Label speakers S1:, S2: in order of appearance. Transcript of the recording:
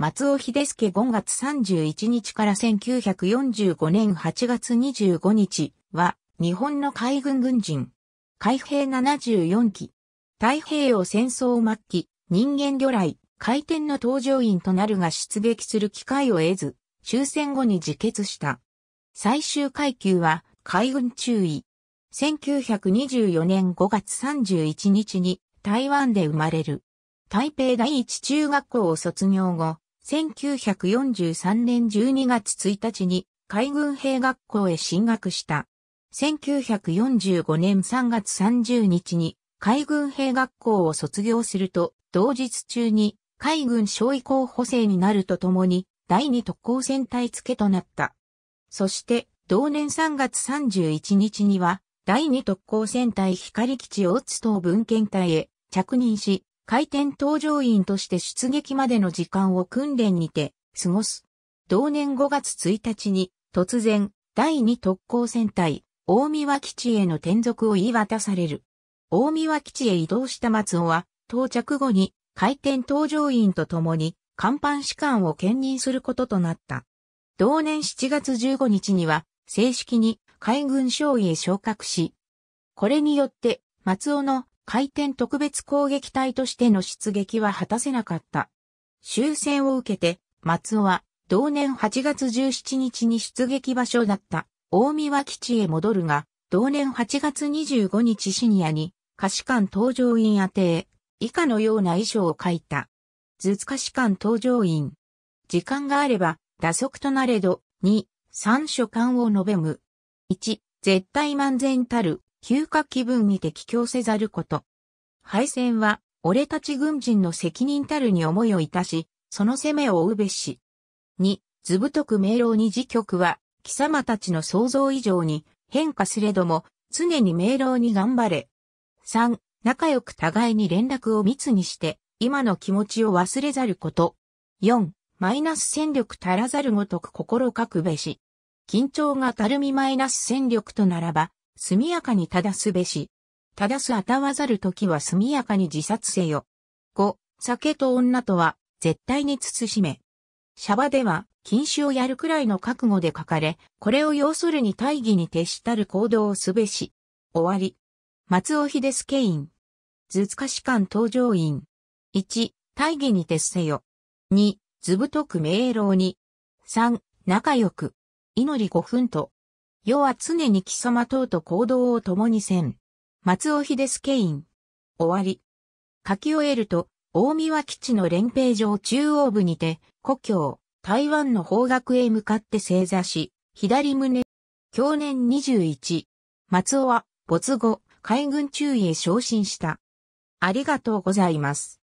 S1: 松尾秀介5月31日から1945年8月25日は、日本の海軍軍人。海兵74期。太平洋戦争末期、人間魚雷、回転の搭乗員となるが出撃する機会を得ず、終戦後に自決した。最終階級は、海軍中尉。1924年5月31日に、台湾で生まれる。台北第一中学校を卒業後、1943年12月1日に海軍兵学校へ進学した。1945年3月30日に海軍兵学校を卒業すると、同日中に海軍将尉候補生になるとともに、第二特攻戦隊付けとなった。そして、同年3月31日には、第二特攻戦隊光基地大津島文献隊へ着任し、回転搭乗員として出撃までの時間を訓練にて過ごす。同年5月1日に突然第2特攻戦隊大宮基地への転属を言い渡される。大宮基地へ移動した松尾は到着後に回転搭乗員と共に甲板士官を兼任することとなった。同年7月15日には正式に海軍将尉へ昇格し、これによって松尾の回転特別攻撃隊としての出撃は果たせなかった。終戦を受けて、松尾は同年8月17日に出撃場所だった大宮基地へ戻るが、同年8月25日深夜に下士官搭乗員宛て以下のような衣装を書いた。図下士官搭乗員。時間があれば、打足となれど、2、3書簡を述べむ。1、絶対満全たる休暇気分にて帰郷せざること。敗戦は、俺たち軍人の責任たるに思いをいたし、その責めを負うべし。二、図太く明朗に時局は、貴様たちの想像以上に変化すれども、常に明朗に頑張れ。三、仲良く互いに連絡を密にして、今の気持ちを忘れざること。四、マイナス戦力足らざるごとく心かくべし。緊張がたるみマイナス戦力とならば、速やかに正すべし。正すあたわざる時は速やかに自殺せよ。五、酒と女とは、絶対に慎め。シャバでは、禁酒をやるくらいの覚悟で書かれ、これを要するに大義に徹したる行動をすべし。終わり。松尾秀助院。図塚士官登場員。一、大義に徹せよ。二、図太く明朗に。三、仲良く。祈り五分と。世は常に貴様等と行動を共にせん。松尾秀助院。終わり。書き終えると、大宮基地の連兵場中央部にて、故郷、台湾の方角へ向かって正座し、左胸、去年21、松尾は、没後、海軍中尉へ昇進した。ありがとうございます。